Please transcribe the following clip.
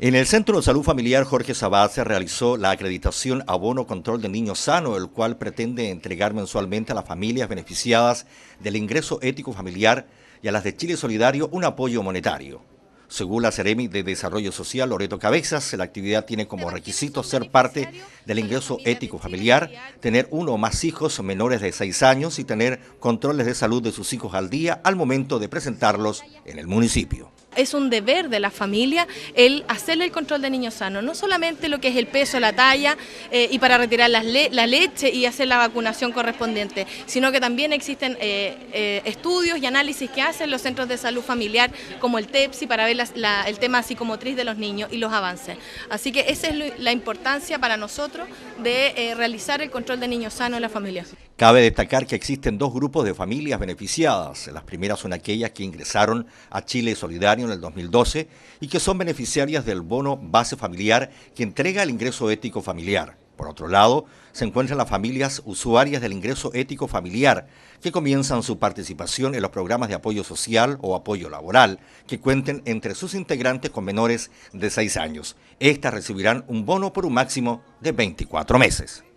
En el Centro de Salud Familiar Jorge Sabat se realizó la acreditación Abono Control de Niño Sano, el cual pretende entregar mensualmente a las familias beneficiadas del ingreso ético familiar y a las de Chile Solidario un apoyo monetario. Según la Ceremi de Desarrollo Social Loreto Cabezas, la actividad tiene como requisito ser parte del ingreso ético familiar, tener uno o más hijos menores de 6 años y tener controles de salud de sus hijos al día al momento de presentarlos en el municipio es un deber de la familia el hacerle el control de niños sanos, no solamente lo que es el peso, la talla eh, y para retirar la leche y hacer la vacunación correspondiente, sino que también existen eh, eh, estudios y análisis que hacen los centros de salud familiar como el TEPSI para ver el tema psicomotriz de los niños y los avances. Así que esa es la importancia para nosotros de realizar el control de niños sanos en la familias. Cabe destacar que existen dos grupos de familias beneficiadas. Las primeras son aquellas que ingresaron a Chile Solidario en el 2012 y que son beneficiarias del bono base familiar que entrega el ingreso ético familiar. Por otro lado, se encuentran las familias usuarias del ingreso ético familiar, que comienzan su participación en los programas de apoyo social o apoyo laboral, que cuenten entre sus integrantes con menores de 6 años. Estas recibirán un bono por un máximo de 24 meses.